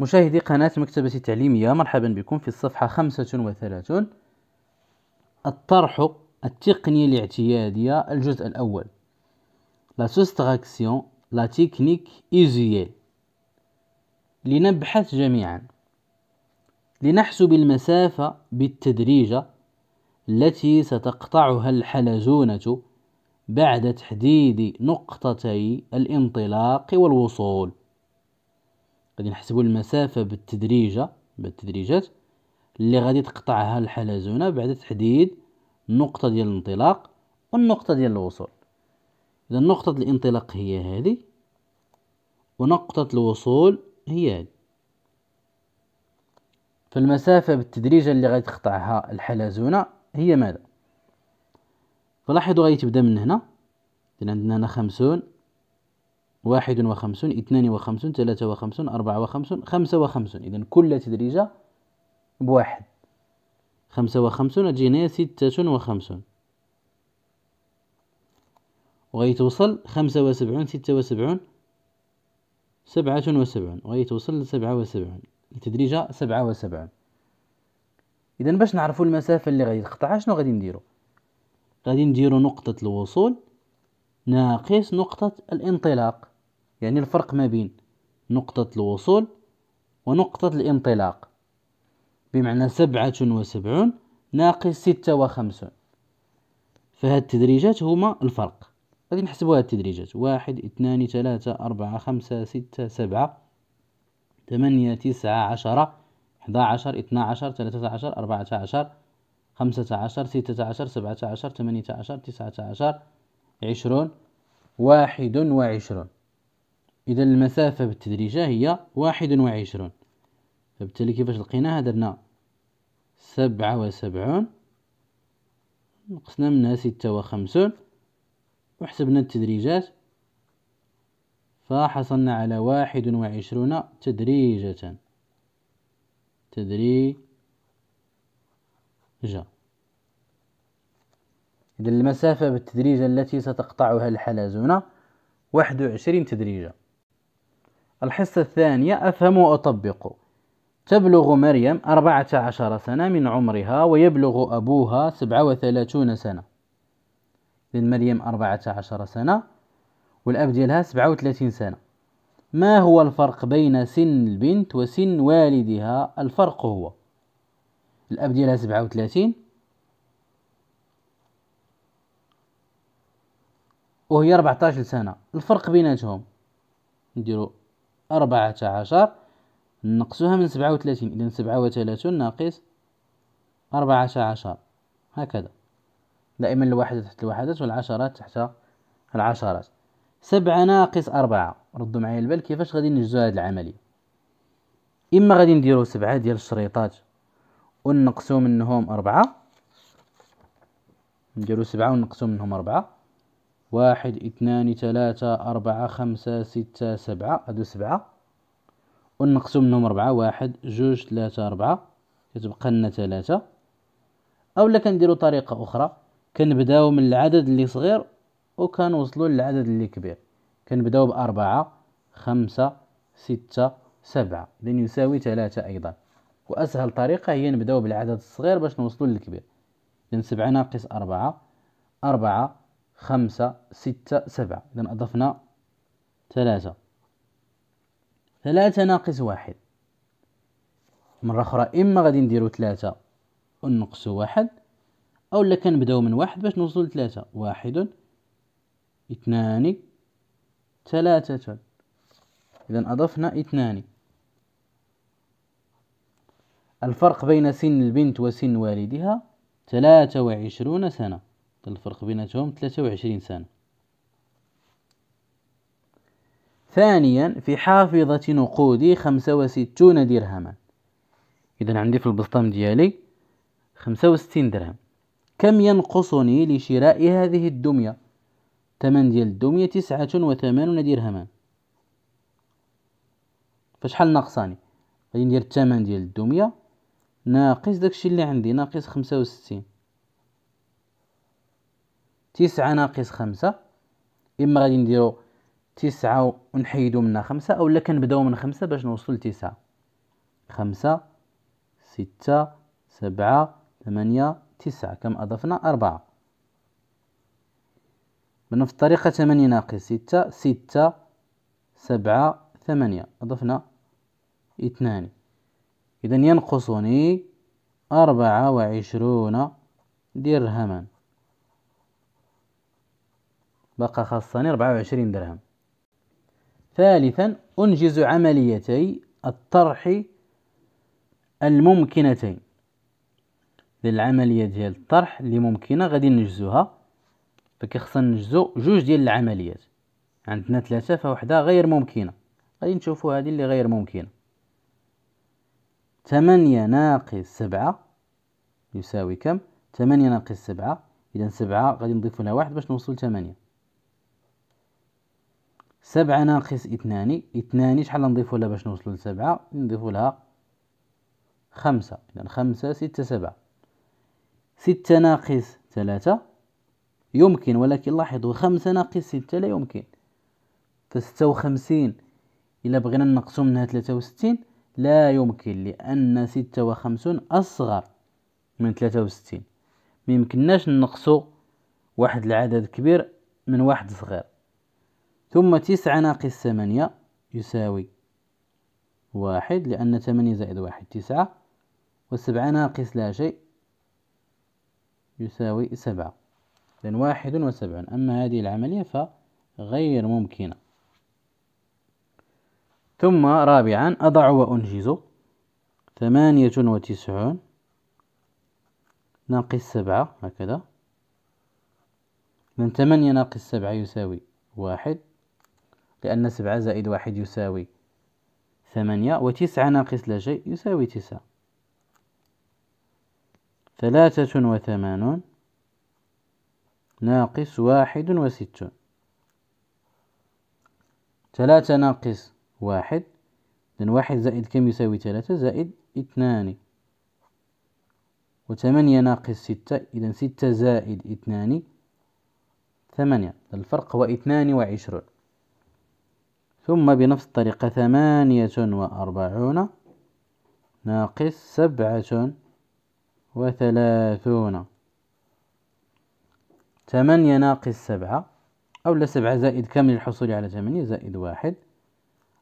مشاهدي قناة مكتبة التعليمية مرحبا بكم في الصفحة 35 الطرح التقنية الاعتيادية الجزء الأول لا سوستراكسيون لا تكنيك إيزيال لنبحث جميعا لنحسب المسافة بالتدريجة التي ستقطعها الحلزونة بعد تحديد نقطتي الانطلاق والوصول غادي نحسبوا المسافه بالتدريجه بالتدريجات اللي غادي تقطعها الحلزونه بعد تحديد النقطه ديال الانطلاق والنقطه ديال الوصول اذا نقطه الانطلاق هي هذه ونقطه الوصول هي هذه فالمسافه بالتدريجه اللي غادي تقطعها الحلزونه هي ماذا فلاحظوا غادي تبدا من هنا عندنا هنا خمسون واحد وخمسون اثنان وخمسون ثلاثة وخمسون أربعة وخمسون خمسة وخمسون إذا كل تدريجة بواحد خمسة وخمسون تجينا ستة وخمسون وغادي توصل خمسة وسبعون ستة وسبعون سبعة وسبعون وغي توصل لسبعة وسبعون تدريجة سبعة وسبعون إذا باش نعرفو المسافة اللي غادي تقطعها شنو غادي نديرو غادي نديرو نقطة الوصول ناقص نقطة الانطلاق يعني الفرق ما بين نقطة الوصول ونقطة الانطلاق بمعنى سبعة وسبعون ناقص ستة وخمسون فهاد التدريجات هما الفرق غادي نحسبوا هاد التدريجات واحد اثنان ثلاثة أربعة خمسة ستة سبعة ثمانية تسعة عشرة حدا عشر اثنا عشر ثلاثة عشر أربعة عشر خمسة عشر ستة عشر سبعة عشر ثمانية عشر تسعة عشر عشرون واحد وعشرون إذا المسافة بالتدريجة هي واحد وعشرون فبالتالي كيفاش لقيناها درنا سبعة وسبعون نقصنا منها ستة وخمسون وحسبنا التدريجات فحصلنا على واحد وعشرون تدريجة تدريجة إذا المسافة بالتدريجة التي ستقطعها الحلزونة واحد وعشرين تدريجة الحصة الثانية أفهم وأطبق تبلغ مريم أربعة عشر سنة من عمرها ويبلغ أبوها سبعة وثلاثون سنة إذن مريم أربعة عشر سنة والأب ديالها سبعة وثلاثين سنة ما هو الفرق بين سن البنت وسن والدها الفرق هو الأب ديالها سبعة وثلاثين وهي 14 سنة الفرق بيناتهم نديرو 14 نقصوها من 37 إذا 37 ناقص 14 هكذا دائما الواحدة تحت الواحدة والعشرات تحت العشرات سبعة ناقص أربعة ردوا معايا البال كيفاش غادي نجزو هاد العملية إما غادي نديرو سبعة ديال الشريطات ونقصو منهم أربعة نديرو سبعة ونقصو منهم أربعة واحد اثنان ثلاثة أربعة خمسة ستة سبعة هادو سبعة ونقسم منهم ربعة واحد جوج ثلاثة أربعة كتبقى لنا ثلاثة أولا كنديرو طريقة أخرى كنبداو من العدد اللي صغير وكنوصلو للعدد اللي كبير كنبداو بأربعة خمسة ستة سبعة لن يساوي ثلاثة أيضا وأسهل طريقة هي نبداو بالعدد الصغير باش نوصلو للكبير إذا سبعة ناقص أربعة أربعة خمسة ستة سبعة إذا أضفنا ثلاثة ثلاثة ناقص واحد مرة أخرى إما غادي نديرو ثلاثة ونقص واحد أو لا كنبداو من واحد باش نوصلو لثلاثة واحد اثنان ثلاثة إذا أضفنا اثنان الفرق بين سن البنت وسن والدها ثلاثة وعشرون سنة كان الفرق بيناتهم 23 سنة ثانيا في حافظة نقودي 65 درهما إذا عندي في البسطام ديالي 65 درهم كم ينقصني لشراء هذه الدمية ثمن ديال الدمية تسعة وثمانون درهما فشحال ناقصاني غادي ندير الثمن ديال الدمية ناقص داكشي اللي عندي ناقص خمسة وستين تسعة ناقص خمسة إما غادي نديرو تسعة ونحيدو منها خمسة أولا كنبداو من خمسة باش نوصلو لتسعة خمسة ستة سبعة ثمانية تسعة كم أضفنا أربعة بنفس الطريقة ثمانية ناقص ستة ستة سبعة ثمانية أضفنا اثنان إذا ينقصني أربعة وعشرون درهما بقى خاصني 24 درهم ثالثا أنجز عمليتي الطرح الممكنتين للعملية ديال الطرح اللي ممكنة غادي نجزوها فكيخصنا نجزو جوج ديال العمليات عندنا ثلاثة فواحده غير ممكنة غادي نشوفو هذه اللي غير ممكنة ثمانية ناقص سبعة يساوي كم ثمانية ناقص سبعة إذا سبعة غادي نضيف لها واحد باش نوصل ثمانية سبعة ناقص اثنان اثنان شحال نضيفو لها باش نوصلو لسبعة نضيفو لها خمسة إذا خمسة ستة سبعة ستة ناقص ثلاثة يمكن ولكن لاحظوا خمسة ناقص ستة لا يمكن فستة وخمسين إلا بغينا نقصو منها ثلاثة وستين لا يمكن لأن ستة وخمسون أصغر من ثلاثة وستين ميمكناش نقصو واحد العدد كبير من واحد صغير ثم تسعة ناقص ثمانية يساوي واحد لأن ثمانية زائد واحد تسعة وسبعة ناقص لا شيء يساوي سبعة إذن واحد وسبعون أما هذه العملية فغير ممكنة ثم رابعا أضع وأنجز ثمانية وتسعون ناقص سبعة هكذا إذن ثمانية ناقص سبعة يساوي واحد لأن سبعة زائد واحد يساوي ثمانية وتسعة ناقص لا شيء يساوي تسعة ثلاثة وثمانون ناقص واحد وستون ثلاثة ناقص واحد لأن واحد زائد كم يساوي ثلاثة زائد اثنان وثمانية ناقص ستة إذا ستة زائد اثنان ثمانية الفرق هو اثنان وعشرون ثم بنفس الطريقة ثمانية وأربعون ناقص سبعة وثلاثون ثمانية ناقص سبعة أو سبعة زائد كم للحصول على ثمانية زائد واحد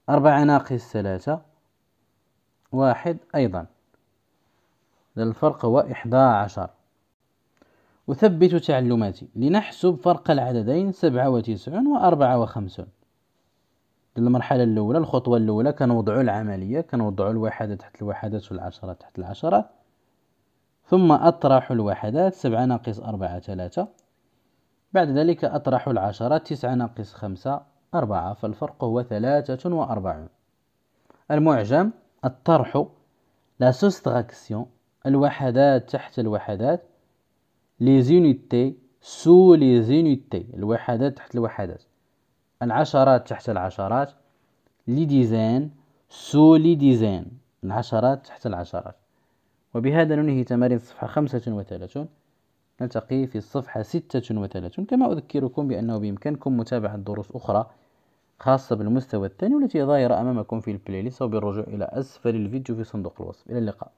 أربعة ناقص ثلاثة واحد أيضا الفرق هو إحدى عشر أثبت تعلماتي لنحسب فرق العددين سبعة وتسعون وأربعة وخمسون للمرحله الاولى الخطوه الاولى كنوضعوا العمليه كنوضعوا الوحده تحت الوحدات والعشره تحت العشره ثم اطرح الوحدات سبعة ناقص أربعة ثلاثة بعد ذلك اطرح العشرة تسعة ناقص خمسة أربعة فالفرق هو ثلاثة وأربعون المعجم الطرح لا سوستراكسيون الوحدات تحت الوحدات لي زونيتي سو لي زونيتي الوحدات تحت الوحدات العشرات تحت العشرات لي ديزان سو لي ديزان العشرات تحت العشرات وبهذا ننهي تمارين الصفحة وثلاثون نلتقي في الصفحة ستة وثلاثون كما أذكركم بأنه بإمكانكم متابعة دروس أخرى خاصة بالمستوى الثاني والتي ظاهرة أمامكم في البلاي ليست وبالرجوع إلى أسفل الفيديو في صندوق الوصف إلى اللقاء